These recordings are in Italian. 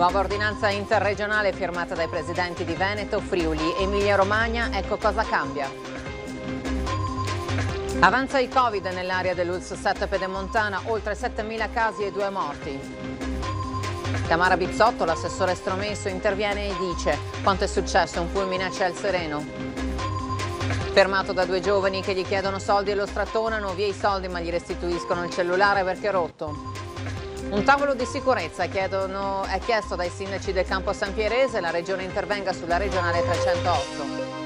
Nuova ordinanza interregionale firmata dai presidenti di Veneto, Friuli, Emilia Romagna, ecco cosa cambia. Avanza il Covid nell'area 7 Pedemontana, oltre 7.000 casi e due morti. Tamara Bizzotto, l'assessore stromesso, interviene e dice quanto è successo un fulmine a ciel sereno. Fermato da due giovani che gli chiedono soldi e lo strattonano, via i soldi ma gli restituiscono il cellulare perché è rotto. Un tavolo di sicurezza chiedono, è chiesto dai sindaci del campo San Pierese, la regione intervenga sulla regionale 308.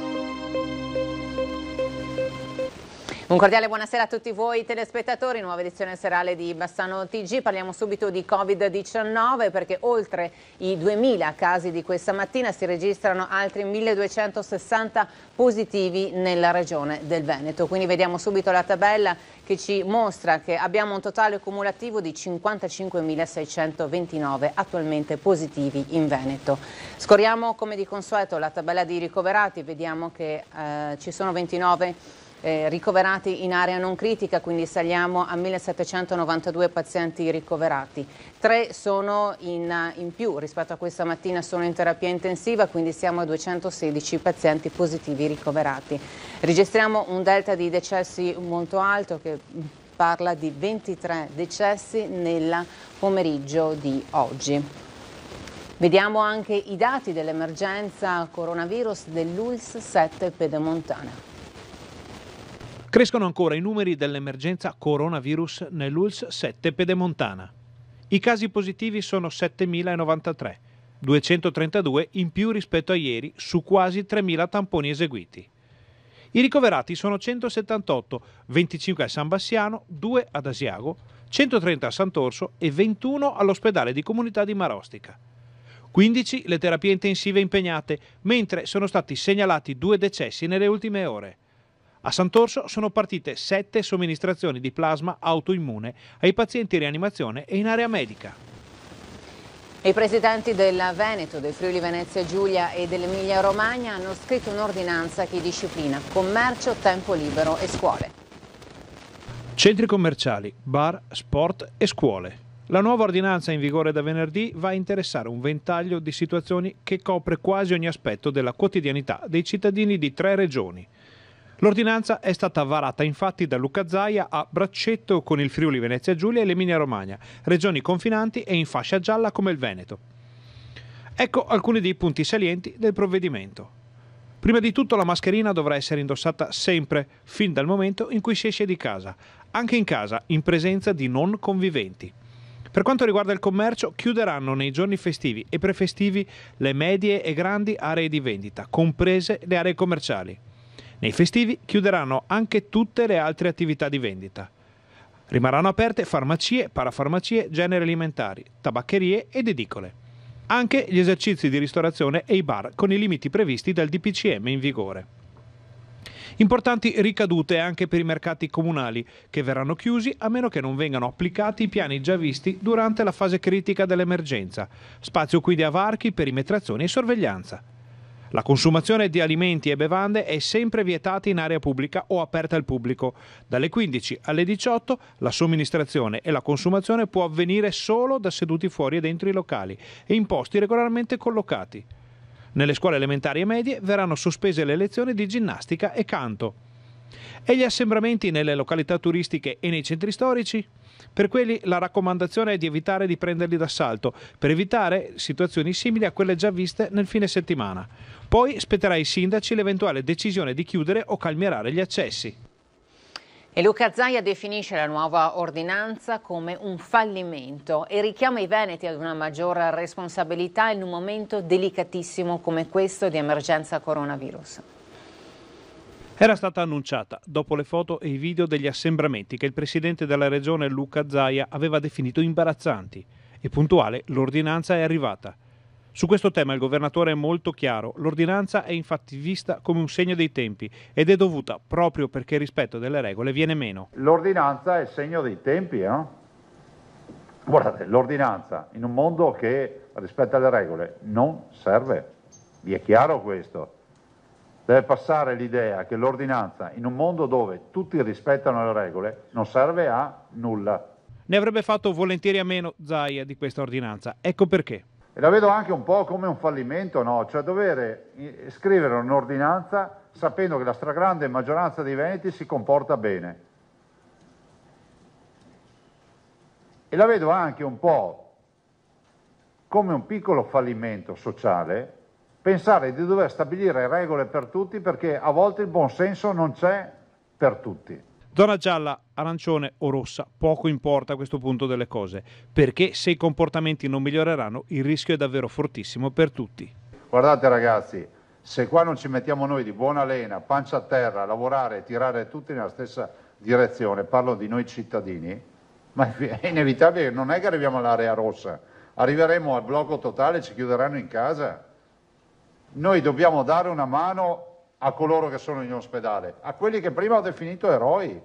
Un cordiale buonasera a tutti voi telespettatori, nuova edizione serale di Bassano TG. Parliamo subito di Covid-19 perché oltre i 2000 casi di questa mattina si registrano altri 1260 positivi nella regione del Veneto. Quindi vediamo subito la tabella che ci mostra che abbiamo un totale cumulativo di 55.629 attualmente positivi in Veneto. Scorriamo come di consueto la tabella di ricoverati, vediamo che eh, ci sono 29 eh, ricoverati in area non critica, quindi saliamo a 1792 pazienti ricoverati. Tre sono in, in più rispetto a questa mattina, sono in terapia intensiva, quindi siamo a 216 pazienti positivi ricoverati. Registriamo un delta di decessi molto alto che parla di 23 decessi nel pomeriggio di oggi. Vediamo anche i dati dell'emergenza coronavirus dell'ULS 7 Pedemontana. Crescono ancora i numeri dell'emergenza coronavirus nell'ULS 7 Pedemontana. I casi positivi sono 7.093, 232 in più rispetto a ieri su quasi 3.000 tamponi eseguiti. I ricoverati sono 178, 25 a San Bassiano, 2 ad Asiago, 130 a Sant'Orso e 21 all'ospedale di comunità di Marostica. 15 le terapie intensive impegnate, mentre sono stati segnalati due decessi nelle ultime ore. A Sant'Orso sono partite sette somministrazioni di plasma autoimmune ai pazienti in rianimazione e in area medica. I presidenti del Veneto, del Friuli Venezia Giulia e dell'Emilia Romagna hanno scritto un'ordinanza che disciplina commercio, tempo libero e scuole. Centri commerciali, bar, sport e scuole. La nuova ordinanza in vigore da venerdì va a interessare un ventaglio di situazioni che copre quasi ogni aspetto della quotidianità dei cittadini di tre regioni. L'ordinanza è stata varata infatti da Luca Zaia a braccetto con il Friuli Venezia Giulia e l'Emilia Romagna, regioni confinanti e in fascia gialla come il Veneto. Ecco alcuni dei punti salienti del provvedimento. Prima di tutto la mascherina dovrà essere indossata sempre, fin dal momento in cui si esce di casa, anche in casa, in presenza di non conviventi. Per quanto riguarda il commercio, chiuderanno nei giorni festivi e prefestivi le medie e grandi aree di vendita, comprese le aree commerciali. Nei festivi chiuderanno anche tutte le altre attività di vendita. Rimarranno aperte farmacie, parafarmacie, generi alimentari, tabaccherie ed edicole. Anche gli esercizi di ristorazione e i bar con i limiti previsti dal DPCM in vigore. Importanti ricadute anche per i mercati comunali, che verranno chiusi a meno che non vengano applicati i piani già visti durante la fase critica dell'emergenza. Spazio quindi a varchi, perimetrazioni e sorveglianza. La consumazione di alimenti e bevande è sempre vietata in area pubblica o aperta al pubblico. Dalle 15 alle 18 la somministrazione e la consumazione può avvenire solo da seduti fuori e dentro i locali e in posti regolarmente collocati. Nelle scuole elementari e medie verranno sospese le lezioni di ginnastica e canto. E gli assembramenti nelle località turistiche e nei centri storici? Per quelli la raccomandazione è di evitare di prenderli d'assalto, per evitare situazioni simili a quelle già viste nel fine settimana. Poi spetterà ai sindaci l'eventuale decisione di chiudere o calmierare gli accessi. E Luca Zaia definisce la nuova ordinanza come un fallimento e richiama i Veneti ad una maggior responsabilità in un momento delicatissimo come questo di emergenza coronavirus era stata annunciata dopo le foto e i video degli assembramenti che il presidente della regione Luca Zaia aveva definito imbarazzanti e puntuale l'ordinanza è arrivata. Su questo tema il governatore è molto chiaro, l'ordinanza è infatti vista come un segno dei tempi ed è dovuta proprio perché il rispetto delle regole viene meno. L'ordinanza è segno dei tempi, eh? Guardate, l'ordinanza in un mondo che rispetta le regole non serve, vi è chiaro questo Deve passare l'idea che l'ordinanza, in un mondo dove tutti rispettano le regole, non serve a nulla. Ne avrebbe fatto volentieri a meno Zaia di questa ordinanza. Ecco perché. E la vedo anche un po' come un fallimento, no? Cioè dovere eh, scrivere un'ordinanza sapendo che la stragrande maggioranza dei veneti si comporta bene. E la vedo anche un po' come un piccolo fallimento sociale pensare di dover stabilire regole per tutti perché a volte il buonsenso non c'è per tutti. Zona gialla, arancione o rossa, poco importa a questo punto delle cose, perché se i comportamenti non miglioreranno il rischio è davvero fortissimo per tutti. Guardate ragazzi, se qua non ci mettiamo noi di buona lena, pancia a terra, lavorare e tirare tutti nella stessa direzione, parlo di noi cittadini, ma è inevitabile, non è che arriviamo all'area rossa, arriveremo al blocco totale, ci chiuderanno in casa noi dobbiamo dare una mano a coloro che sono in ospedale, a quelli che prima ho definito eroi.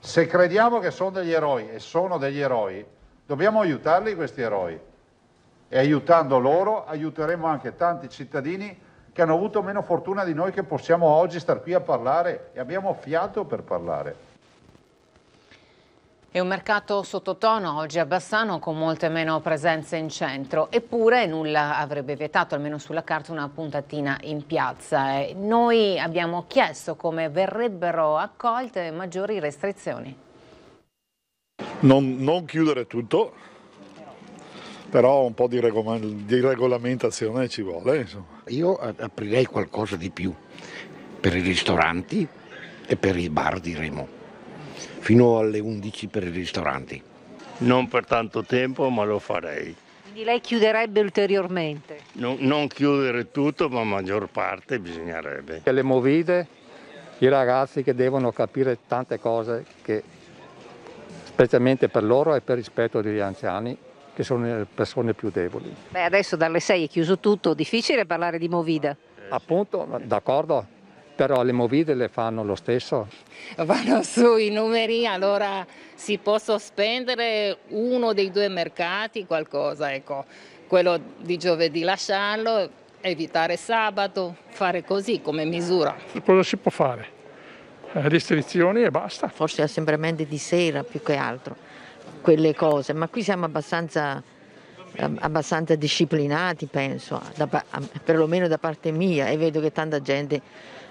Se crediamo che sono degli eroi e sono degli eroi, dobbiamo aiutarli questi eroi. E aiutando loro aiuteremo anche tanti cittadini che hanno avuto meno fortuna di noi che possiamo oggi star qui a parlare e abbiamo fiato per parlare. È un mercato sottotono oggi a Bassano con molte meno presenze in centro, eppure nulla avrebbe vietato, almeno sulla carta, una puntatina in piazza. E noi abbiamo chiesto come verrebbero accolte maggiori restrizioni. Non, non chiudere tutto, però un po' di, regol di regolamentazione ci vuole. Insomma. Io aprirei qualcosa di più per i ristoranti e per i bar, di diremo fino alle 11 per i ristoranti. Non per tanto tempo, ma lo farei. Quindi lei chiuderebbe ulteriormente? No, non chiudere tutto, ma maggior parte bisognerebbe. Le movide, i ragazzi che devono capire tante cose che, specialmente per loro e per rispetto degli anziani, che sono le persone più deboli. Beh, adesso dalle 6 è chiuso tutto, difficile parlare di movida. Appunto, d'accordo, però le movide le fanno lo stesso. Vanno sui numeri, allora si può sospendere uno dei due mercati, qualcosa, ecco, quello di giovedì lasciarlo, evitare sabato, fare così come misura. Cosa si può fare? Eh, restrizioni e basta. Forse assembramenti di sera più che altro, quelle cose, ma qui siamo abbastanza abbastanza disciplinati penso, da, perlomeno da parte mia e vedo che tanta gente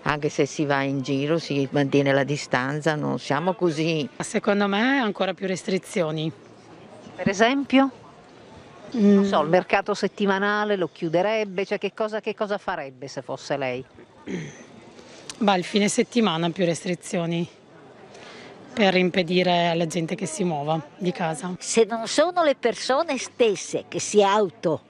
anche se si va in giro, si mantiene la distanza, non siamo così. Secondo me ancora più restrizioni. Per esempio? Mm. Non so, il mm. mercato settimanale lo chiuderebbe, cioè che cosa, che cosa farebbe se fosse lei? Va il fine settimana più restrizioni per impedire alla gente che si muova di casa. Se non sono le persone stesse che si auto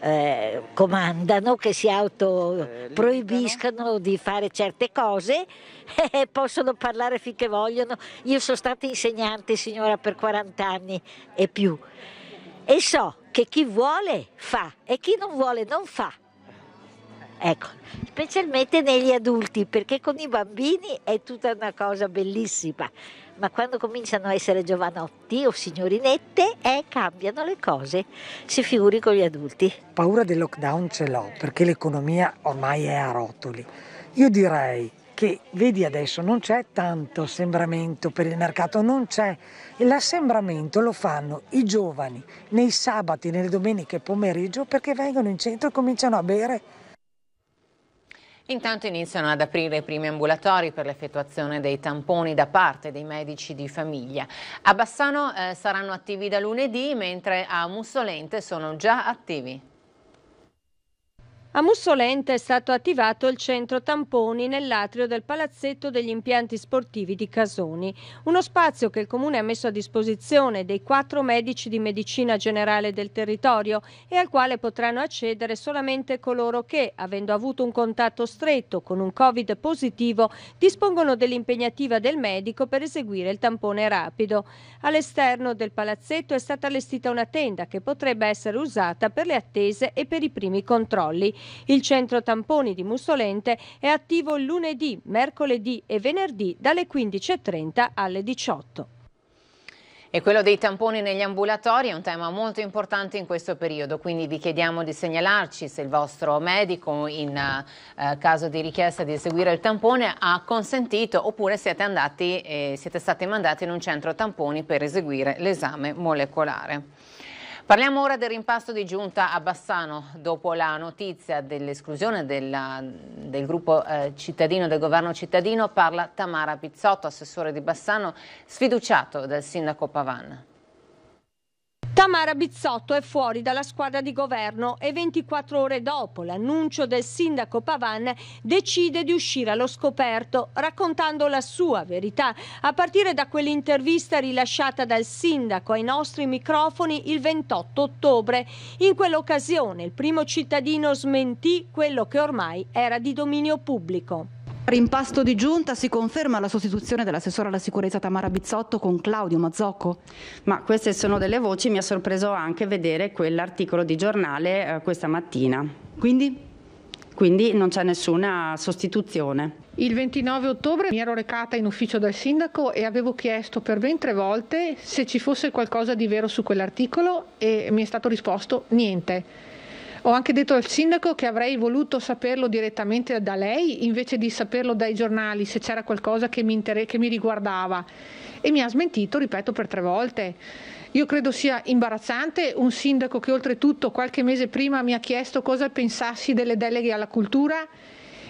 eh, comandano, che si autoproibiscono eh, di fare certe cose e possono parlare finché vogliono. Io sono stata insegnante, signora, per 40 anni e più e so che chi vuole fa e chi non vuole non fa. Ecco, specialmente negli adulti, perché con i bambini è tutta una cosa bellissima, ma quando cominciano a essere giovanotti o signorinette, eh, cambiano le cose, si figuri con gli adulti. Paura del lockdown ce l'ho, perché l'economia ormai è a rotoli. Io direi che vedi adesso non c'è tanto assembramento per il mercato, non c'è. L'assembramento lo fanno i giovani nei sabati, nelle domeniche pomeriggio perché vengono in centro e cominciano a bere Intanto iniziano ad aprire i primi ambulatori per l'effettuazione dei tamponi da parte dei medici di famiglia. A Bassano eh, saranno attivi da lunedì, mentre a Mussolente sono già attivi. A Mussolente è stato attivato il centro tamponi nell'atrio del palazzetto degli impianti sportivi di Casoni, uno spazio che il comune ha messo a disposizione dei quattro medici di medicina generale del territorio e al quale potranno accedere solamente coloro che, avendo avuto un contatto stretto con un Covid positivo, dispongono dell'impegnativa del medico per eseguire il tampone rapido. All'esterno del palazzetto è stata allestita una tenda che potrebbe essere usata per le attese e per i primi controlli. Il centro tamponi di Mussolente è attivo lunedì, mercoledì e venerdì dalle 15.30 alle 18.00. E quello dei tamponi negli ambulatori è un tema molto importante in questo periodo, quindi vi chiediamo di segnalarci se il vostro medico in eh, caso di richiesta di eseguire il tampone ha consentito oppure siete, andati, eh, siete stati mandati in un centro tamponi per eseguire l'esame molecolare. Parliamo ora del rimpasto di giunta a Bassano dopo la notizia dell'esclusione del gruppo eh, cittadino del governo cittadino parla Tamara Pizzotto, assessore di Bassano, sfiduciato dal sindaco Pavan. Tamara Bizzotto è fuori dalla squadra di governo e 24 ore dopo l'annuncio del sindaco Pavan decide di uscire allo scoperto raccontando la sua verità a partire da quell'intervista rilasciata dal sindaco ai nostri microfoni il 28 ottobre. In quell'occasione il primo cittadino smentì quello che ormai era di dominio pubblico. Rimpasto di giunta si conferma la sostituzione dell'assessore alla sicurezza Tamara Bizzotto con Claudio Mazzocco. Ma queste sono delle voci, mi ha sorpreso anche vedere quell'articolo di giornale eh, questa mattina. Quindi? Quindi non c'è nessuna sostituzione. Il 29 ottobre mi ero recata in ufficio del sindaco e avevo chiesto per ben tre volte se ci fosse qualcosa di vero su quell'articolo e mi è stato risposto niente. Ho anche detto al sindaco che avrei voluto saperlo direttamente da lei invece di saperlo dai giornali se c'era qualcosa che mi, inter- che mi riguardava e mi ha smentito, ripeto, per tre volte. Io credo sia imbarazzante un sindaco che oltretutto qualche mese prima mi ha chiesto cosa pensassi delle deleghe alla cultura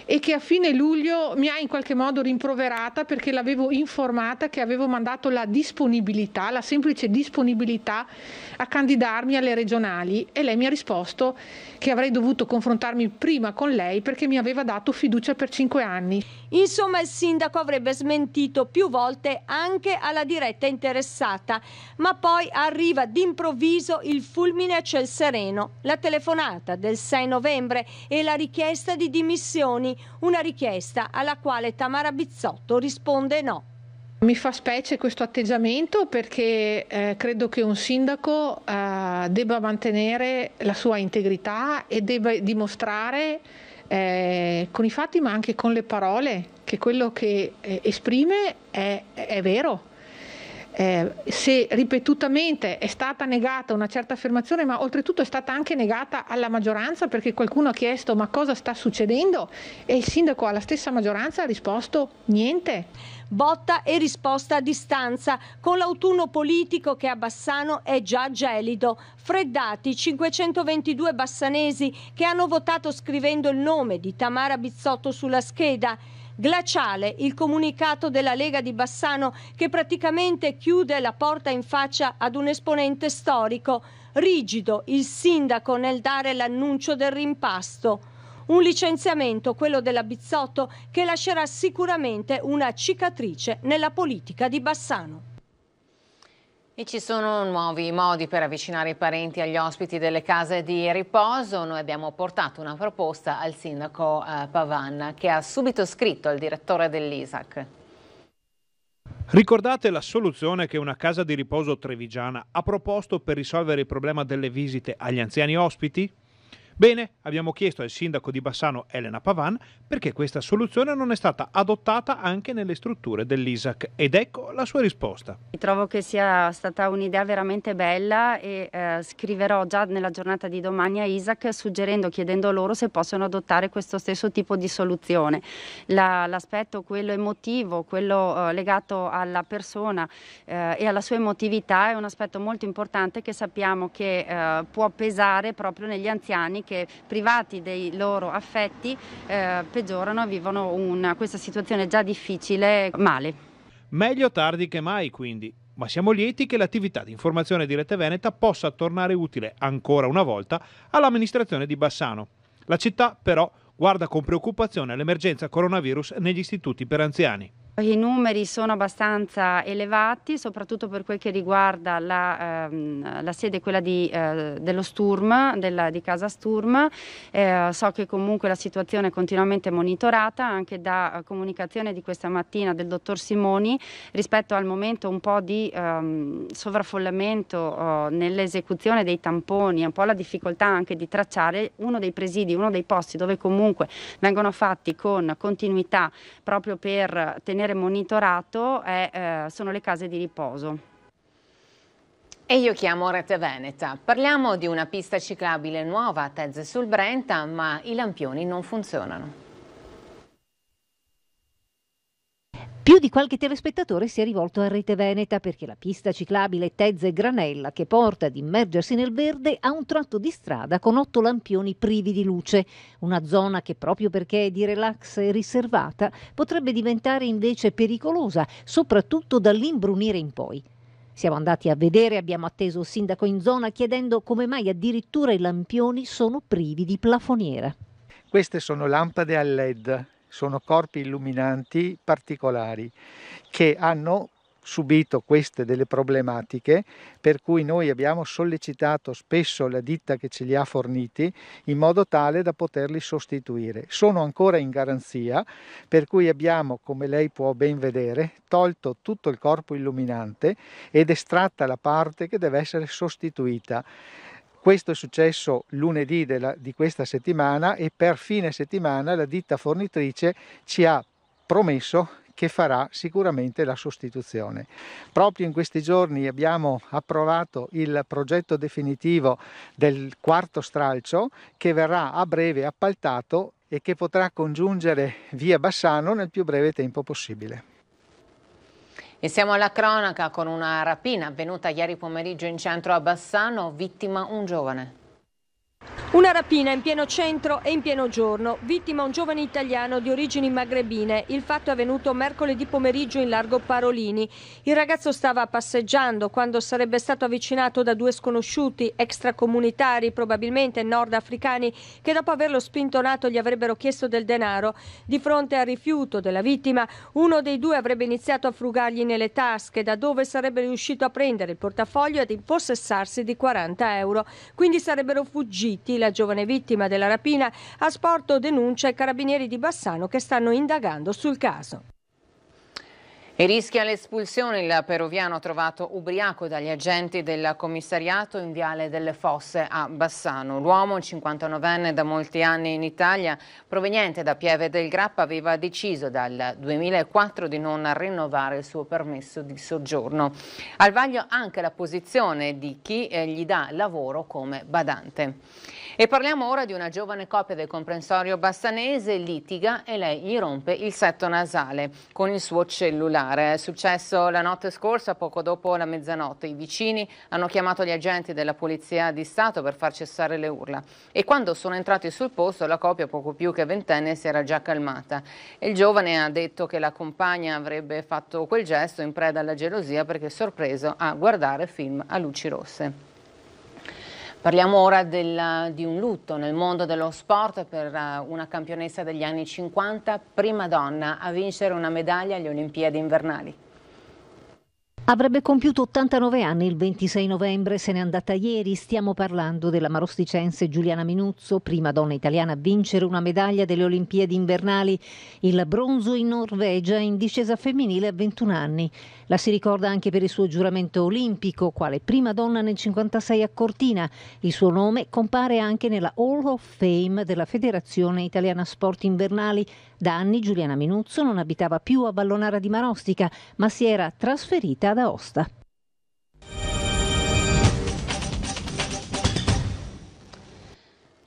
e che a fine luglio mi ha in qualche modo rimproverata perché l'avevo informata che avevo mandato la disponibilità, la semplice disponibilità a candidarmi alle regionali e lei mi ha risposto che avrei dovuto confrontarmi prima con lei perché mi aveva dato fiducia per cinque anni. Insomma, il sindaco avrebbe smentito più volte anche alla diretta interessata, ma poi arriva d'improvviso il fulmine a ciel sereno, la telefonata del 6 novembre e la richiesta di dimissioni una richiesta alla quale Tamara Bizzotto risponde no. Mi fa specie questo atteggiamento perché eh, credo che un sindaco eh, debba mantenere la sua integrità e debba dimostrare eh, con i fatti ma anche con le parole che quello che eh, esprime è, è vero eh, se ripetutamente è stata negata una certa affermazione, ma oltretutto è stata anche negata alla maggioranza perché qualcuno ha chiesto ma cosa sta succedendo e il sindaco alla stessa maggioranza ha risposto niente botta e risposta a distanza, con l'autunno politico che a Bassano è già gelido. Freddati 522 bassanesi che hanno votato scrivendo il nome di Tamara Bizzotto sulla scheda Glaciale il comunicato della Lega di Bassano che praticamente chiude la porta in faccia ad un esponente storico, rigido il sindaco nel dare l'annuncio del rimpasto. Un licenziamento, quello della Bizzotto, che lascerà sicuramente una cicatrice nella politica di Bassano. E ci sono nuovi modi per avvicinare i parenti agli ospiti delle case di riposo. Noi abbiamo portato una proposta al sindaco eh, Pavan che ha subito scritto al direttore dell'ISAC. Ricordate la soluzione che una casa di riposo trevigiana ha proposto per risolvere il problema delle visite agli anziani ospiti? Bene, abbiamo chiesto al sindaco di Bassano Elena Pavan perché questa soluzione non è stata adottata anche nelle strutture dell'ISAC ed ecco la sua risposta. Trovo che sia stata un'idea veramente bella e eh, scriverò già nella giornata di domani a ISAC suggerendo, chiedendo loro se possono adottare questo stesso tipo di soluzione. La, l'aspetto, quello emotivo, quello eh, legato alla persona eh, e alla sua emotività è un aspetto molto importante che sappiamo che eh, può pesare proprio negli anziani che privati dei loro affetti eh, peggiorano e vivono una, questa situazione già difficile male. Meglio tardi che mai quindi, ma siamo lieti che l'attività di informazione di Rete Veneta possa tornare utile ancora una volta all'amministrazione di Bassano. La città però guarda con preoccupazione l'emergenza coronavirus negli istituti per anziani. I numeri sono abbastanza elevati, soprattutto per quel che riguarda la, ehm, la sede, quella di, eh, dello Sturm, della, di casa Sturm. Eh, so che comunque la situazione è continuamente monitorata anche da comunicazione di questa mattina del dottor Simoni rispetto al momento un po' di ehm, sovraffollamento eh, nell'esecuzione dei tamponi, un po' la difficoltà anche di tracciare uno dei presidi, uno dei posti dove comunque vengono fatti con continuità proprio per tenere genere monitorato è, eh, sono le case di riposo. E io chiamo Rete Veneta. Parliamo di una pista ciclabile nuova a Tezze sul Brenta, ma i lampioni non funzionano. Più di qualche telespettatore si è rivolto a Rete Veneta perché la pista ciclabile Tezze Granella che porta ad immergersi nel verde ha un tratto di strada con otto lampioni privi di luce, una zona che proprio perché è di relax e riservata potrebbe diventare invece pericolosa, soprattutto dall'imbrunire in poi. Siamo andati a vedere, abbiamo atteso il sindaco in zona chiedendo come mai addirittura i lampioni sono privi di plafoniera. Queste sono lampade a LED sono corpi illuminanti particolari che hanno subito queste delle problematiche per cui noi abbiamo sollecitato spesso la ditta che ce li ha forniti in modo tale da poterli sostituire. Sono ancora in garanzia per cui abbiamo, come lei può ben vedere, tolto tutto il corpo illuminante ed estratta la parte che deve essere sostituita. Questo è successo lunedì della, di questa settimana e per fine settimana la ditta fornitrice ci ha promesso che farà sicuramente la sostituzione. Proprio in questi giorni abbiamo approvato il progetto definitivo del quarto stralcio che verrà a breve appaltato e che potrà congiungere via Bassano nel più breve tempo possibile. E siamo alla cronaca con una rapina avvenuta ieri pomeriggio in centro a Bassano, vittima un giovane. Una rapina in pieno centro e in pieno giorno, vittima un giovane italiano di origini magrebine. Il fatto è avvenuto mercoledì pomeriggio in largo Parolini. Il ragazzo stava passeggiando quando sarebbe stato avvicinato da due sconosciuti, extracomunitari, probabilmente nordafricani, che dopo averlo spintonato gli avrebbero chiesto del denaro. Di fronte al rifiuto della vittima, uno dei due avrebbe iniziato a frugargli nelle tasche, da dove sarebbe riuscito a prendere il portafoglio ed impossessarsi di 40 euro. Quindi sarebbero fuggiti Fitti, la giovane vittima della rapina, ha Sporto denuncia ai carabinieri di Bassano che stanno indagando sul caso. E rischia l'espulsione il peruviano trovato ubriaco dagli agenti del commissariato in Viale delle Fosse a Bassano. L'uomo, 59enne da molti anni in Italia, proveniente da Pieve del Grappa, aveva deciso dal 2004 di non rinnovare il suo permesso di soggiorno. Al vaglio anche la posizione di chi eh, gli dà lavoro come badante. E parliamo ora di una giovane coppia del comprensorio bassanese, litiga e lei gli rompe il setto nasale con il suo cellulare particolare. È successo la notte scorsa, poco dopo la mezzanotte. I vicini hanno chiamato gli agenti della Polizia di Stato per far cessare le urla. E quando sono entrati sul posto, la coppia, poco più che ventenne, si era già calmata. Il giovane ha detto che la compagna avrebbe fatto quel gesto in preda alla gelosia perché è sorpreso a guardare film a luci rosse. Parliamo ora del, di un lutto nel mondo dello sport per eh, una campionessa degli anni 50, prima donna a vincere una medaglia alle Olimpiadi invernali. Avrebbe compiuto 89 anni il 26 novembre, se n'è andata ieri. Stiamo parlando della marosticense Giuliana Minuzzo, prima donna italiana a vincere una medaglia delle Olimpiadi invernali, il bronzo in Norvegia in discesa femminile a 21 anni. La si ricorda anche per il suo giuramento olimpico, quale prima donna nel 1956 a Cortina. Il suo nome compare anche nella Hall of Fame della Federazione Italiana Sport Invernali. Da anni Giuliana Minuzzo non abitava più a Vallonara di Marostica, ma si era trasferita ad Aosta.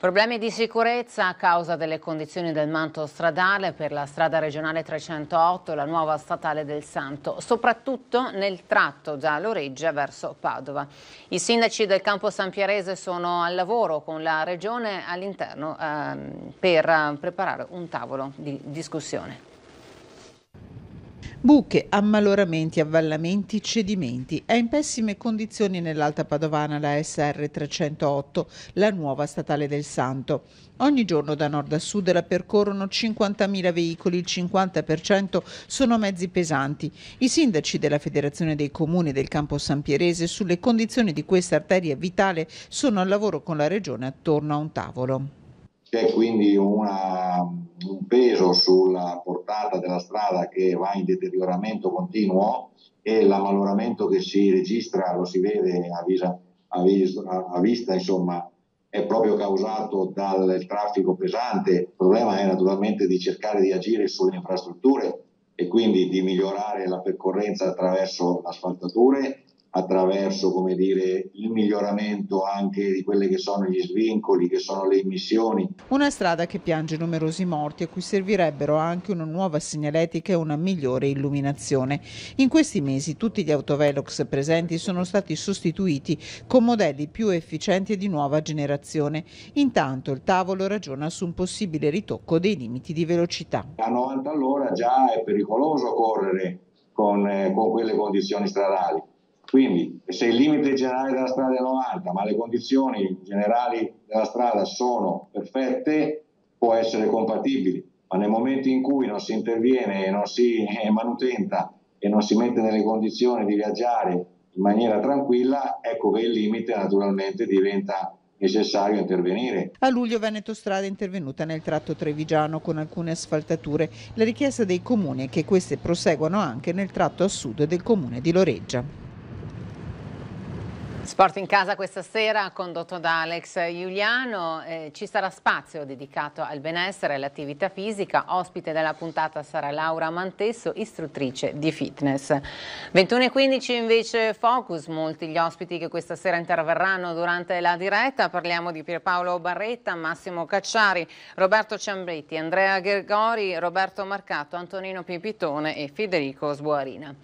Problemi di sicurezza a causa delle condizioni del manto stradale per la strada regionale 308 la nuova statale del Santo, soprattutto nel tratto da Loreggia verso Padova. I sindaci del campo Sampiarese sono al lavoro con la regione all'interno ehm, eh, per preparare un tavolo di discussione. Buche, ammaloramenti, avvallamenti, cedimenti. È in pessime condizioni nell'Alta Padovana la SR308, la nuova statale del Santo. Ogni giorno da nord a sud la percorrono 50.000 veicoli, il 50% sono mezzi pesanti. I sindaci della Federazione dei Comuni del Campo San Pierese sulle condizioni di questa arteria vitale sono al lavoro con la Regione attorno a un tavolo c'è quindi una, un peso sulla portata della strada che va in deterioramento continuo e l'ammaloramento che si registra, lo si vede a, visa, a, vis, a vista, insomma, è proprio causato dal traffico pesante. Il problema è naturalmente di cercare di agire sulle infrastrutture e quindi di migliorare la percorrenza attraverso asfaltature attraverso come dire, il miglioramento anche di quelli che sono gli svincoli, che sono le emissioni. Una strada che piange numerosi morti a cui servirebbero anche una nuova segnaletica e una migliore illuminazione. In questi mesi tutti gli autovelox presenti sono stati sostituiti con modelli più efficienti e di nuova generazione. Intanto il tavolo ragiona su un possibile ritocco dei limiti di velocità. A 90 all'ora già è pericoloso correre con, eh, con quelle condizioni stradali quindi se il limite generale della strada è 90, ma le condizioni generali della strada sono perfette, può essere compatibile, ma nel momento in cui non si interviene e non si eh, manutenta e non si mette nelle condizioni di viaggiare in maniera tranquilla, ecco che il limite naturalmente diventa necessario intervenire. A luglio Veneto Strada è intervenuta nel tratto trevigiano con alcune asfaltature. La richiesta dei comuni è che queste proseguano anche nel tratto a sud del comune di Loreggia. Sport in casa questa sera condotto da Alex Giuliano, eh, ci sarà spazio dedicato al benessere e all'attività fisica, ospite della puntata sarà Laura Mantesso, istruttrice di fitness. 21.15 invece Focus, molti gli ospiti che questa sera interverranno durante la diretta, parliamo di Pierpaolo Barretta, Massimo Cacciari, Roberto Ciambretti, Andrea Ghergori, Roberto Marcato, Antonino Pipitone e Federico Sboarina.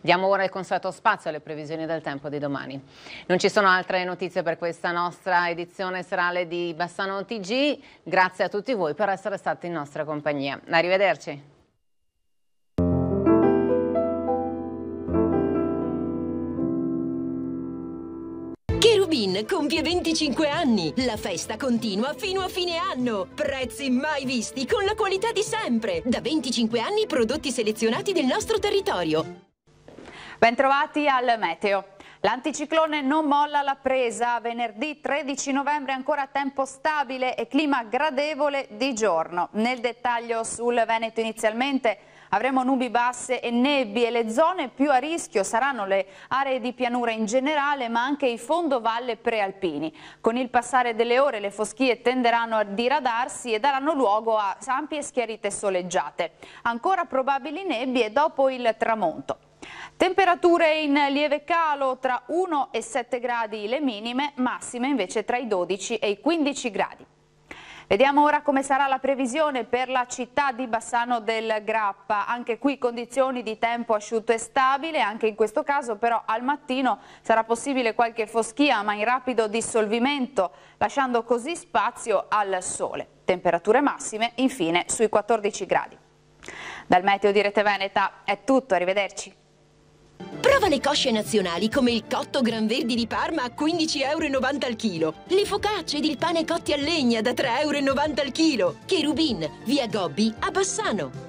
Diamo ora il consueto spazio alle previsioni del tempo di domani. Non ci sono altre notizie per questa nostra edizione serale di Bassano TG. Grazie a tutti voi per essere stati in nostra compagnia. Arrivederci. Cherubin compie 25 anni. La festa continua fino a fine anno. Prezzi mai visti, con la qualità di sempre. Da 25 anni prodotti selezionati del nostro territorio. Bentrovati al Meteo. L'anticiclone non molla la presa, venerdì 13 novembre ancora tempo stabile e clima gradevole di giorno. Nel dettaglio sul Veneto inizialmente avremo nubi basse e nebbie, le zone più a rischio saranno le aree di pianura in generale ma anche i fondovalle prealpini. Con il passare delle ore le foschie tenderanno a diradarsi e daranno luogo a ampie schiarite soleggiate. Ancora probabili nebbie dopo il tramonto. Temperature in lieve calo tra 1 e 7 gradi le minime, massime invece tra i 12 e i 15 gradi. Vediamo ora come sarà la previsione per la città di Bassano del Grappa. Anche qui condizioni di tempo asciutto e stabile, anche in questo caso però al mattino sarà possibile qualche foschia ma in rapido dissolvimento, lasciando così spazio al sole. Temperature massime infine sui 14 gradi. Dal Meteo di Rete Veneta è tutto, arrivederci. Prova le cosce nazionali come il cotto gran verdi di Parma a 15,90 euro al chilo, le focacce ed il pane cotti a legna da 3,90 euro al chilo, Cherubin, via Gobbi a Bassano.